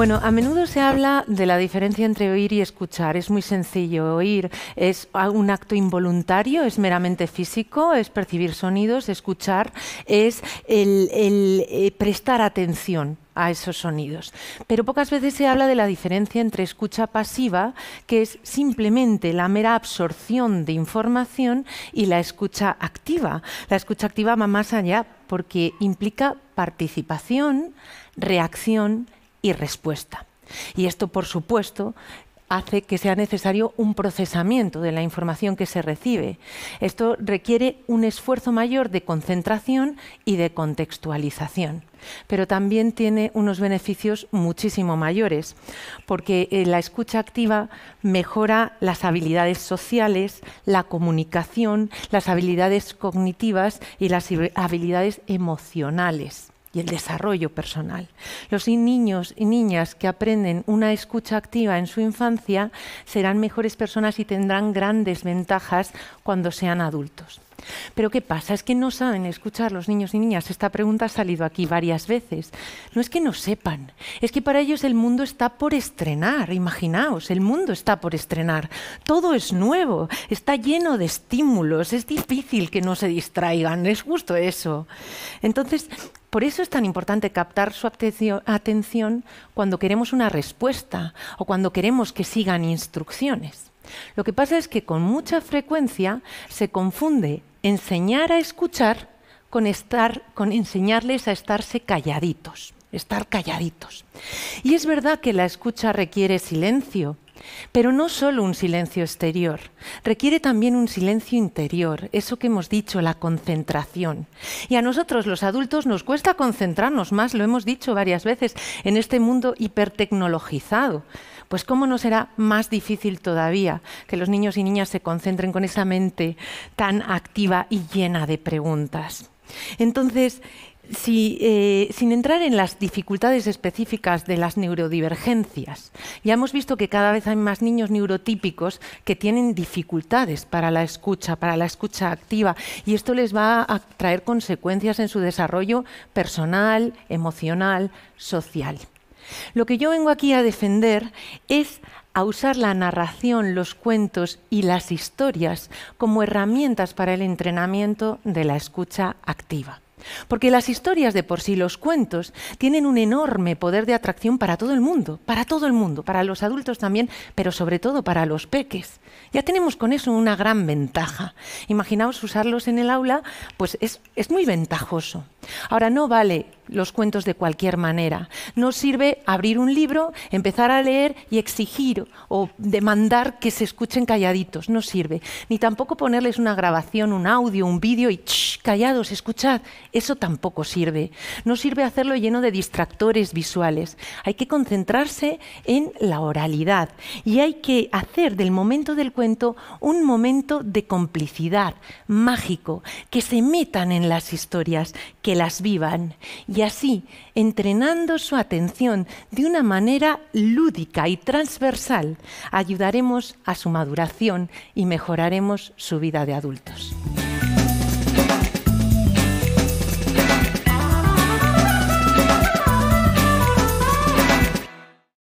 Bueno, a menudo se habla de la diferencia entre oír y escuchar. Es muy sencillo. Oír es un acto involuntario, es meramente físico, es percibir sonidos, escuchar es el, eh, prestar atención a esos sonidos. Pero pocas veces se habla de la diferencia entre escucha pasiva, que es simplemente la mera absorción de información, y la escucha activa. La escucha activa va más allá porque implica participación, reacción y respuesta. Y esto, por supuesto, hace que sea necesario un procesamiento de la información que se recibe. Esto requiere un esfuerzo mayor de concentración y de contextualización, pero también tiene unos beneficios muchísimo mayores, porque eh, la escucha activa mejora las habilidades sociales, la comunicación, las habilidades cognitivas y las habilidades emocionales y el desarrollo personal. Los niños y niñas que aprenden una escucha activa en su infancia serán mejores personas y tendrán grandes ventajas cuando sean adultos. Pero ¿qué pasa? Es que no saben escuchar los niños y niñas. Esta pregunta ha salido aquí varias veces. No es que no sepan, es que para ellos el mundo está por estrenar. Imaginaos, el mundo está por estrenar. Todo es nuevo, está lleno de estímulos, es difícil que no se distraigan, es justo eso. Entonces, por eso es tan importante captar su atención cuando queremos una respuesta o cuando queremos que sigan instrucciones. Lo que pasa es que con mucha frecuencia se confunde enseñar a escuchar con, con enseñarles a estarse calladitos, estar calladitos. Y es verdad que la escucha requiere silencio, pero no solo un silencio exterior, requiere también un silencio interior, eso que hemos dicho, la concentración. Y a nosotros los adultos nos cuesta concentrarnos más, lo hemos dicho varias veces, en este mundo hipertecnologizado. Pues cómo no será más difícil todavía que los niños y niñas se concentren con esa mente tan activa y llena de preguntas. Entonces, eh, sin entrar en las dificultades específicas de las neurodivergencias, ya hemos visto que cada vez hay más niños neurotípicos que tienen dificultades para la escucha, para la escucha activa, y esto les va a traer consecuencias en su desarrollo personal, emocional, social. Lo que yo vengo aquí a defender es a usar la narración, los cuentos y las historias como herramientas para el entrenamiento de la escucha activa. Porque las historias de por sí, los cuentos, tienen un enorme poder de atracción para todo el mundo, para todo el mundo, para los adultos también, pero sobre todo para los peques. Ya tenemos con eso una gran ventaja. Imaginaos usarlos en el aula, pues es, es muy ventajoso. Ahora no vale los cuentos de cualquier manera. No sirve abrir un libro, empezar a leer y exigir o demandar que se escuchen calladitos. No sirve. Ni tampoco ponerles una grabación, un audio, un vídeo y callados, escuchad. Eso tampoco sirve. No sirve hacerlo lleno de distractores visuales. Hay que concentrarse en la oralidad y hay que hacer del momento del cuento un momento de complicidad, mágico, que se metan en las historias, que las vivan y así entrenando su atención de una manera lúdica y transversal, ayudaremos a su maduración y mejoraremos su vida de adultos.